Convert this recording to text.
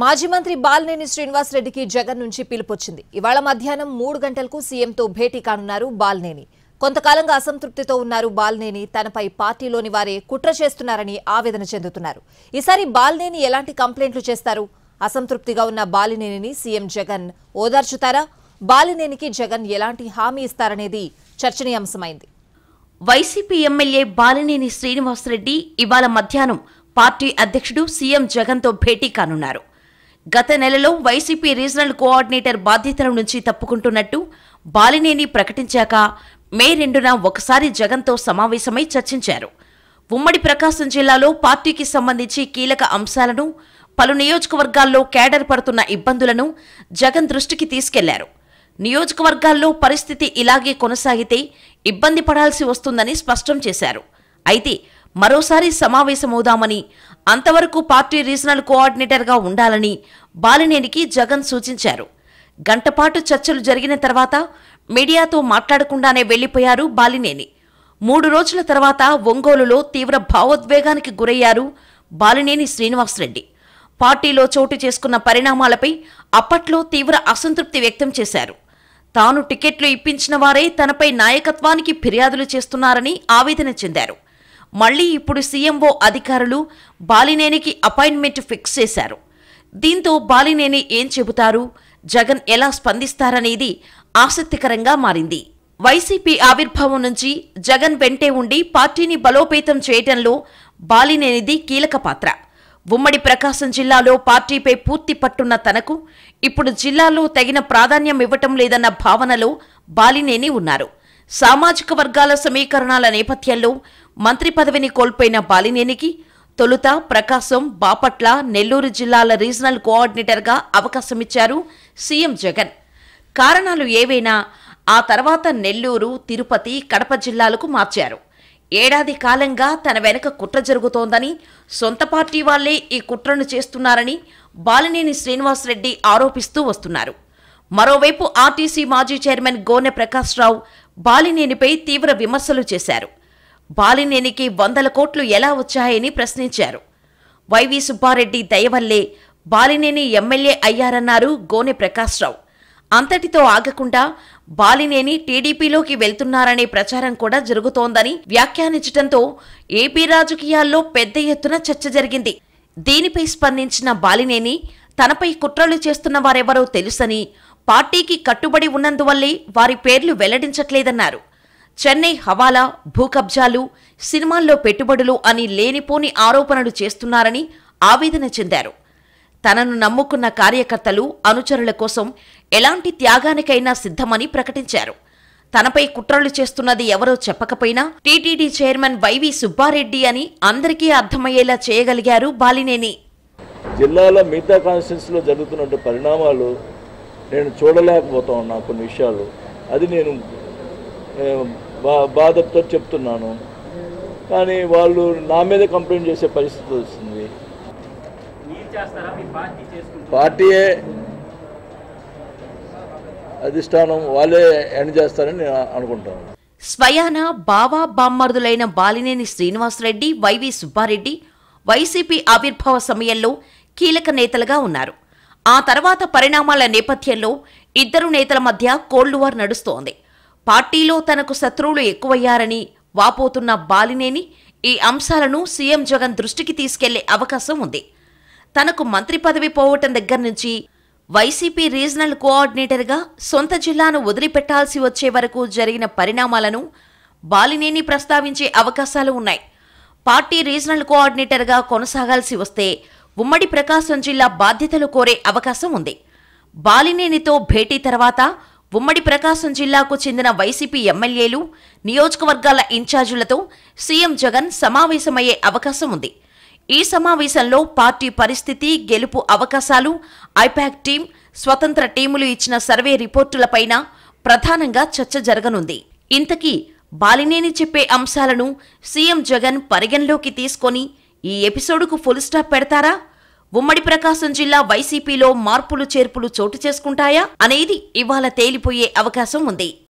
మాజీ మంత్రి బాలినేని శ్రీనివాసరెడ్డికి జగన్ నుంచి పిలుపొచ్చింది ఇవాళ మధ్యాహ్నం మూడు గంటలకు సీఎంతో భేటీ కానున్నారు బాలినేని కొంతకాలంగా అసంతృప్తితో ఉన్నారు బాలినేని తనపై పార్టీలోని వారే కుట్ర చేస్తున్నారని ఆవేదన చెందుతున్నారు ఈసారి బాలినేని ఎలాంటి కంప్లైంట్లు చేస్తారు అసంతృప్తిగా ఉన్న బాలినేనిని సీఎం జగన్ ఓదార్చుతారా బాలినేనికి జగన్ ఎలాంటి హామీ ఇస్తారనేది చర్చనీయాంశమైంది వైసీపీ ఎమ్మెల్యే బాలినేని శ్రీనివాసరెడ్డి ఇవాళ మధ్యాహ్నం పార్టీ అధ్యక్షుడు సీఎం జగన్తో భేటీ కానున్నారు గత నెలలో వైసీపీ రీజనల్ కోఆర్డినేటర్ బాధ్యతల నుంచి తప్పుకుంటున్నట్టు బాలినేని ప్రకటించాక మే రెండున ఒకసారి జగన్తో సమావేశమై చర్చించారు ఉమ్మడి ప్రకాశం జిల్లాలో పార్టీకి సంబంధించి కీలక అంశాలను పలు నియోజకవర్గాల్లో కేడర్ పడుతున్న ఇబ్బందులను జగన్ దృష్టికి తీసుకెళ్లారు నియోజకవర్గాల్లో పరిస్థితి ఇలాగే కొనసాగితే ఇబ్బంది పడాల్సి వస్తుందని స్పష్టం చేశారు అయితే మరోసారి సమావేశమవుదామని అంతవరకు పార్టీ రీజనల్ కోఆర్డినేటర్గా ఉండాలని బాలినేనికి జగన్ సూచించారు గంటపాటు చర్చలు జరిగిన తర్వాత మీడియాతో మాట్లాడకుండానే వెళ్లిపోయారు బాలినేని మూడు రోజుల తర్వాత ఒంగోలులో తీవ్ర భావోద్వేగానికి గురయ్యారు బాలినేని శ్రీనివాసరెడ్డి పార్టీలో చోటు చేసుకున్న పరిణామాలపై అప్పట్లో తీవ్ర అసంతృప్తి వ్యక్తం చేశారు తాను టికెట్లు ఇప్పించిన వారే తనపై నాయకత్వానికి ఫిర్యాదులు చేస్తున్నారని ఆవేదన చెందారు మళ్లీ ఇప్పుడు సీఎంఓ అధికారులు బాలినేనికి అపాయింట్మెంట్ ఫిక్స్ చేశారు దీంతో బాలినేని ఏం చెబుతారు జగన్ ఎలా స్పందిస్తారనేది ఆసక్తికరంగా మారింది వైసీపీ ఆవిర్భావం నుంచి జగన్ వెంటే ఉండి పార్టీని బలోపేతం చేయటంలో బాలినేనిది కీలక పాత్ర ఉమ్మడి ప్రకాశం జిల్లాలో పార్టీపై పూర్తి పట్టున్న తనకు ఇప్పుడు జిల్లాలో తగిన ప్రాధాన్యం ఇవ్వటం లేదన్న భావనలో బాలినేని ఉన్నారు సామాజిక వర్గాల సమీకరణాల నేపథ్యంలో మంత్రి పదవిని కోల్పోయిన బాలినేనికి తొలుత ప్రకాశం బాపట్ల నెల్లూరు జిల్లాల రీజనల్ కోఆర్డినేటర్గా అవకాశమిచ్చారు సీఎం జగన్ కారణాలు ఏవైనా ఆ తర్వాత నెల్లూరు తిరుపతి కడప జిల్లాలకు మార్చారు ఏడాది కాలంగా తన వెనుక కుట్ర జరుగుతోందని సొంత పార్టీ వాళ్లే ఈ కుట్రను చేస్తున్నారని బాలినేని శ్రీనివాసరెడ్డి ఆరోపిస్తూ వస్తున్నారు మరోవైపు ఆర్టీసీ మాజీ చైర్మన్ గోనె ప్రకాశ్రావు బాలినేనిపై తీవ్ర విమర్శలు చేశారు బాలినేనికి వందల కోట్లు ఎలా వచ్చాయని ప్రశ్నించారు వైవి సుబ్బారెడ్డి దయవల్లే బాలినేని ఎమ్మెల్యే అయ్యారన్నారు గోనె ప్రకాశ్రావు అంతటితో ఆగకుండా బాలినేని టీడీపీలోకి వెళ్తున్నారనే ప్రచారం కూడా జరుగుతోందని వ్యాఖ్యానించడంతో ఏపీ రాజకీయాల్లో పెద్ద ఎత్తున చర్చ జరిగింది దీనిపై స్పందించిన బాలినేని తనపై కుట్రలు చేస్తున్న వారెవరో తెలుసని పార్టీకి కట్టుబడి ఉన్నందువల్లే వారి పేర్లు వెల్లడించట్లేదన్నారు చెన్నై హవాలా భూకబ్జాలు సినిమాల్లో పెట్టుబడులు అని లేనిపోని ఆరోపణలు చేస్తున్నారని ఆవేదన చెందారు తనను నమ్ముకున్న కార్యకర్తలు అనుచరుల కోసం ఎలాంటి త్యాగానికైనా సిద్ధమని ప్రకటించారు తనపై కుట్రలు చేస్తున్నది ఎవరో చెప్పకపోయినా టీటీడీ చైర్మన్ వైవి సుబ్బారెడ్డి అని అందరికీ అర్థమయ్యేలా చేయగలిగారు బాలినేని జిల్లాలో మిగతా లో జరుగుతున్న పరిణామాలు నేను చూడలేకపోతా ఉన్నా కొన్ని విషయాలు అది నేను బా బాధతో చెప్తున్నాను కానీ వాళ్ళు నా మీద కంప్లైంట్ చేసే పరిస్థితి వస్తుంది పార్టీ అధిష్టానం వాళ్ళే ఎండ్ చేస్తారని నేను అనుకుంటాను స్వయాన బావా బామ్మర్దులైన బాలినేని శ్రీనివాసరెడ్డి వైవి సుబ్బారెడ్డి వైసీపీ ఆవిర్భావ సమయంలో కీలక నేతలుగా ఉన్నారు ఆ తర్వాత పరిణామాల నేపథ్యంలో ఇద్దరు నేతల మధ్య కోల్డ్ వార్ నడుస్తోంది పార్టీలో తనకు శత్రువులు ఎక్కువయ్యారని వాపోతున్న బాలినేని ఈ అంశాలను సీఎం జగన్ దృష్టికి తీసుకెళ్లే అవకాశం ఉంది తనకు మంత్రి పదవి పోవటం దగ్గర నుంచి వైసీపీ రీజనల్ కోఆర్డినేటర్గా సొంత జిల్లాను వదిలిపెట్టాల్సి వచ్చే వరకు జరిగిన పరిణామాలను బాలినేని ప్రస్తావించే అవకాశాలు ఉన్నాయి పార్టీ రీజనల్ కోఆర్డినేటర్గా కొనసాగాల్సి వస్తే ఉమ్మడి ప్రకాశం జిల్లా బాధ్యతలు కోరే అవకాశం ఉంది బాలినేనితో భేటీ తర్వాత ఉమ్మడి ప్రకాశం జిల్లాకు చెందిన వైసీపీ ఎమ్మెల్యేలు నియోజకవర్గాల ఇన్ఛార్జీలతో సీఎం జగన్ సమావేశమయ్యే అవకాశం ఉంది ఈ సమావేశంలో పార్టీ పరిస్థితి గెలుపు అవకాశాలు ఐపాక్ టీం స్వతంత్ర టీములు ఇచ్చిన సర్వే రిపోర్టులపైన ప్రధానంగా చర్చ జరగనుంది ఇంతకీ బాలినేని చెప్పే అంశాలను సీఎం జగన్ పరిగణలోకి తీసుకొని ఈ ఎపిసోడ్కు ఫుల్ స్టాప్ పెడతారా ఉమ్మడి ప్రకాశం జిల్లా వైసీపీలో మార్పులు చేర్పులు చోటు చేసుకుంటాయా అనేది ఇవాళ తేలిపోయే అవకాశం ఉంది